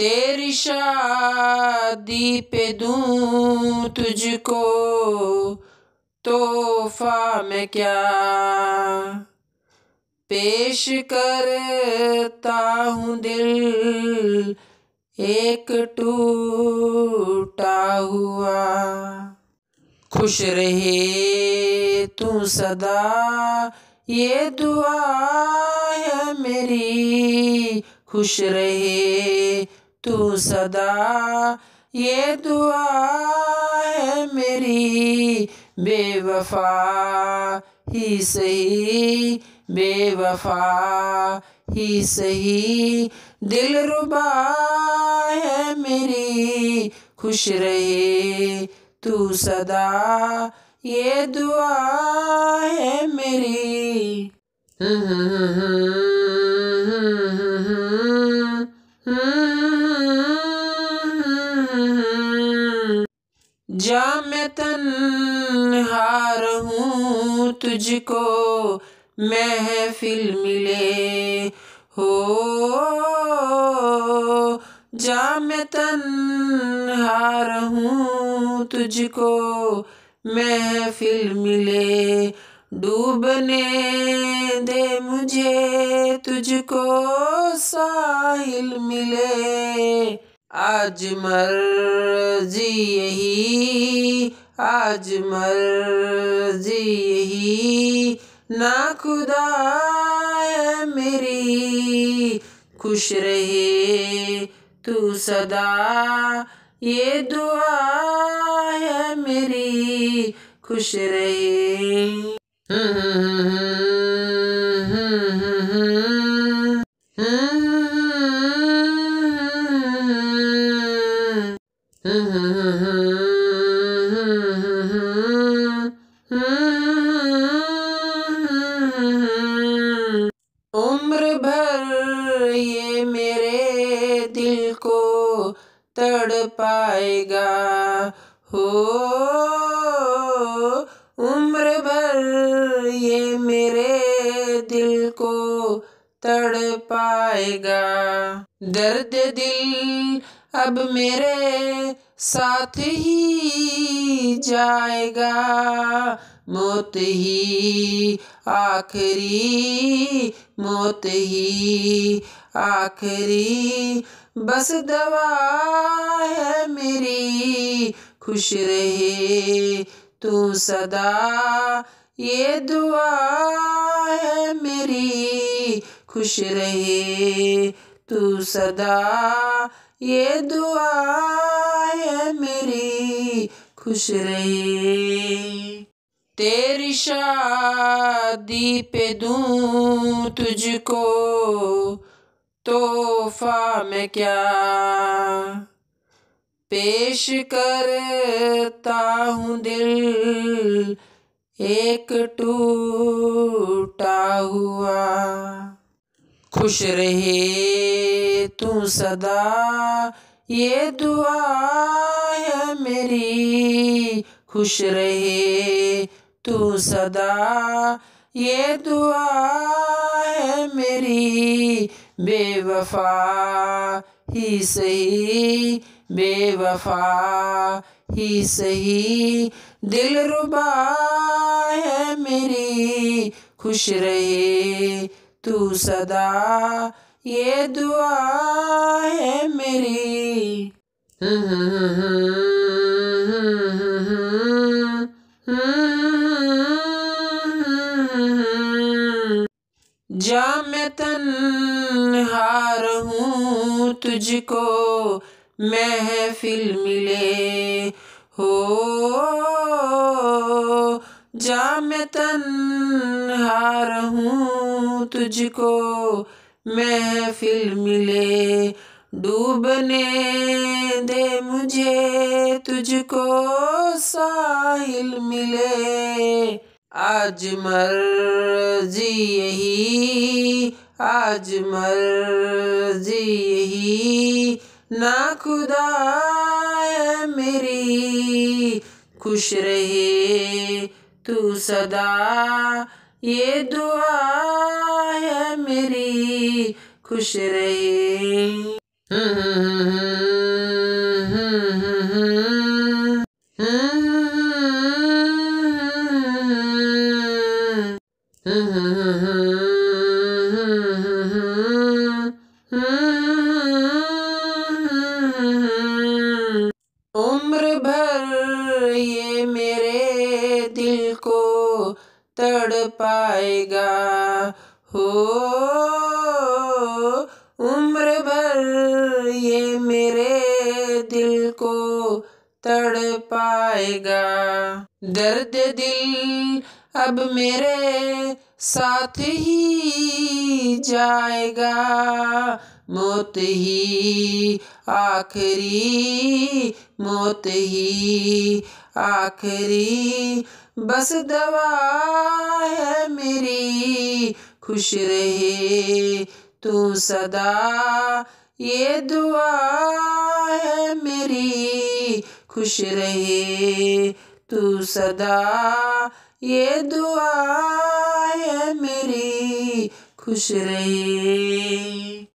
तेरी शादी पे दूं तुझको तोहफा मैं क्या पेश करता हूँ दिल एक टूटा हुआ खुश रहे तू सदा ये दुआ है मेरी खुश रहे तू सदा ये दुआ है मेरी बेवफा ही सही बेवफा ही सही दिल रुबा है मेरी खुश रहे तू सदा ये दुआ है मेरी हम्म हम्म हम्म हम्म, हम्म, हम्म। तन्हार हूँ तुझको महफिल मिले हो जा मैं तन्हार हूँ तुझको महफिल मिले डूबने दे मुझे तुझको साहिल मिले आज मर्जी यही आज मर्जी यही ना खुदा मेरी खुश रहे तू सदा ये दुआ है मेरी खुश रहे हम्म, हम्म, हम्म, दर्द दिल अब मेरे साथ ही जाएगा मौत ही आखिरी मौत ही आखिरी बस दवा है मेरी खुश रहे तू सदा ये दुआ है मेरी खुश रहे तू सदा ये दुआ है मेरी खुश रहे तेरी शादी पे दूँ तुझको तोहफा में क्या पेश करता हूँ दिल एक टूटा हुआ खुश रहे तू सदा ये दुआ है मेरी खुश रहे तू सदा ये दुआ है मेरी बेवफा ही सही बेवफा ही सही दिल रुबा है मेरी खुश रहे तू सदा ये दुआ है मेरी जा मैं तन हार हूँ तुझको महफिल मिले हो जा मैं तन्हार हूँ तुझको महफिल मिले डूबने दे मुझे तुझको साहिल मिले आज मर जी यही आज मर जी यही ना खुदा मेरी खुश रहे तू सदा ये दुआ है मेरी खुश रहे हम्म, हम्म, हम्म, पाएगा हो उम्र भर ये मेरे दिल को तड़ पाएगा दर्द दिल अब मेरे साथ ही जाएगा मौत ही आखिरी मौत ही आखिरी बस दवा है मेरी खुश रहे तू सदा ये दुआ है मेरी खुश रहे तू सदा ये दुआ है मेरी खुश रहे